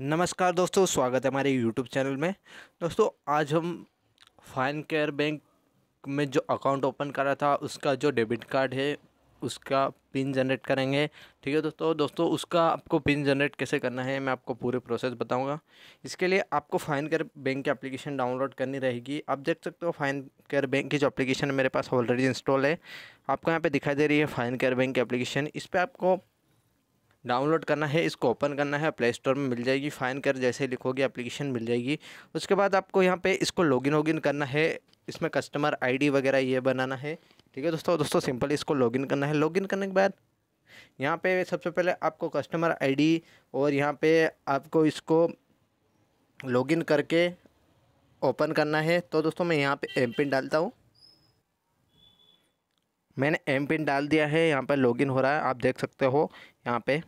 नमस्कार दोस्तों स्वागत है हमारे यूट्यूब चैनल में दोस्तों आज हम फाइन केयर बैंक में जो अकाउंट ओपन करा था उसका जो डेबिट कार्ड है उसका पिन जनरेट करेंगे ठीक है दोस्तों दोस्तों उसका आपको पिन जनरेट कैसे करना है मैं आपको पूरे प्रोसेस बताऊंगा इसके लिए आपको फाइन केयर बैंक की अप्लीकेशन डाउनलोड करनी रहेगी आप देख सकते हो फाइन केयर बैंक की जो अप्लीकेशन मेरे पास ऑलरेडी इंस्टॉल है आपको यहाँ पर दिखाई दे रही है फाइन केयर बैंक की अप्लीकेशन इस पर आपको डाउनलोड करना है इसको ओपन करना है प्ले स्टोर में मिल जाएगी फाइन कर जैसे लिखोगे एप्लीकेशन मिल जाएगी उसके बाद आपको यहाँ पे इसको लॉगिन वॉगिन करना है इसमें कस्टमर आईडी वगैरह ये बनाना है ठीक है दोस्तों दोस्तों सिंपल इसको लॉगिन करना है लॉगिन करने के बाद यहाँ पे सबसे पहले आपको कस्टमर आई और यहाँ पर आपको इसको लॉगिन करके ओपन करना है तो दोस्तों मैं यहाँ पर एम पिन डालता हूँ मैंने एम पिन डाल दिया है यहाँ पर लॉगिन हो रहा है आप देख सकते हो यहाँ पे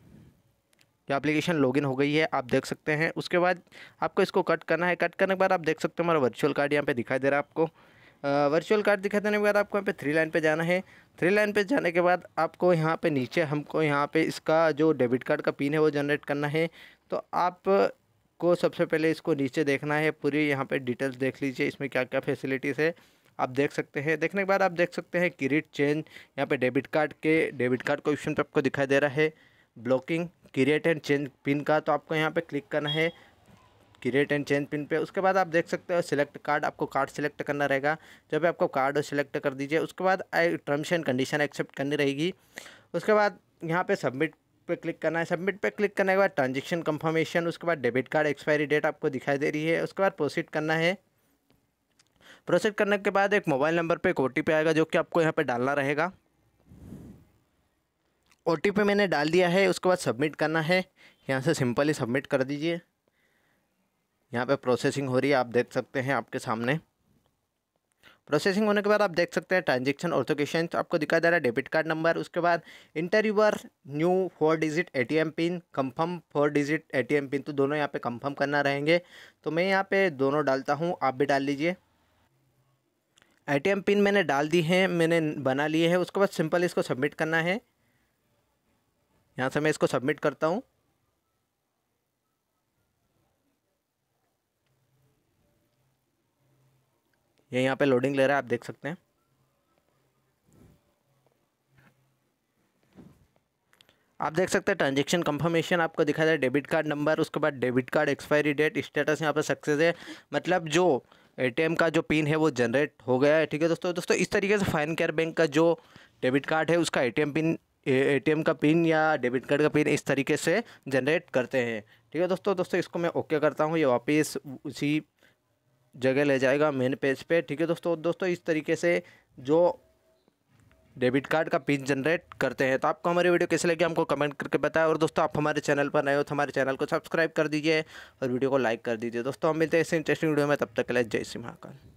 ये एप्लीकेशन लॉगिन हो गई है आप देख सकते हैं उसके बाद आपको इसको कट करना है कट करने के बाद आप देख सकते हैं हमारा वर्चुअल कार्ड यहाँ पे दिखाई दे रहा है आपको वर्चुअल कार्ड दिखाई देने के बाद आपको यहाँ पे थ्री लाइन पे जाना है थ्री लाइन पे जाने के बाद आपको यहाँ पे नीचे हमको यहाँ पे इसका जो डेबिट कार्ड का पिन है वो जनरेट करना है तो आप को सबसे पहले इसको नीचे देखना है पूरी यहाँ पर डिटेल्स देख लीजिए इसमें क्या क्या फैसिलिटीज़ है आप देख सकते हैं देखने के बाद आप देख सकते हैं क्रिएट चेंज यहाँ पर डेबिट कार्ड के डेबिट कार्ड का ऑप्शन पर आपको दिखाई दे रहा है blocking create and change pin का तो आपको यहाँ पे क्लिक करना है क्रिएट एंड चेंज पिन पे उसके बाद आप देख सकते हो सिलेक्ट कार्ड आपको कार्ड सेलेक्ट करना रहेगा जब आपको कार्ड सिलेक्ट कर दीजिए उसके बाद टर्म्स एंड कंडीशन एक्सेप्ट करनी रहेगी उसके बाद यहाँ पे सबमिट पे क्लिक करना है सबमिट पे क्लिक करने के बाद ट्रांजेक्शन कंफर्मेशन उसके बाद डेबिट कार्ड एक्सपायरी डेट आपको दिखाई दे रही है उसके बाद प्रोसीड करना है प्रोसीड करने के बाद एक मोबाइल नंबर पर एक ओ आएगा जो कि आपको यहाँ पर डालना रहेगा ओ मैंने डाल दिया है उसके बाद सबमिट करना है यहाँ से सिंपली सबमिट कर दीजिए यहाँ पे प्रोसेसिंग हो रही है आप देख सकते हैं आपके सामने प्रोसेसिंग होने के बाद आप देख सकते हैं ट्रांजेक्शन ऑर्थोकेशन तो आपको दिखाया दे रहा है डेबिट कार्ड नंबर उसके बाद interviewer new four digit ATM pin confirm four digit ATM pin तो दोनों यहाँ पे कंफर्म करना रहेंगे तो मैं यहाँ पे दोनों डालता हूँ आप भी डाल लीजिए ए पिन मैंने डाल दी है मैंने बना लिए है उसके बाद सिंपल इसको सबमिट करना है यहाँ से मैं इसको सबमिट करता हूँ ये यहाँ पे लोडिंग ले रहा है आप देख सकते हैं आप देख सकते हैं ट्रांजेक्शन कंफर्मेशन आपको दिखा रहा है डेबिट कार्ड नंबर उसके बाद debit card expiry date status यहाँ पे सक्सेस है मतलब जो एटीएम का जो पिन है वो जनरेट हो गया है ठीक है दोस्तों दोस्तों इस तरीके से फाइन केयर बैंक का जो डेबिट कार्ड है उसका एटीएम पिन एटीएम का पिन या डेबिट कार्ड का पिन इस तरीके से जनरेट करते हैं ठीक है दोस्तों दोस्तों इसको मैं ओके करता हूँ ये वापस उसी जगह ले जाएगा मेन पेज पे ठीक है दोस्तों दोस्तों इस तरीके से जो डेबिट कार्ड का पिन जनरेट करते हैं तो आपको हमारी वीडियो कैसे लगी हमको कमेंट करके बताएं और दोस्तों आप हमारे चैनल पर नए हो तो हमारे चैनल को सब्सक्राइब कर दीजिए और वीडियो को लाइक कर दीजिए दोस्तों हम मिलते हैं ऐसे इंटरेस्टिंग वीडियो में तब तक के लिए जय सिंह महाकाल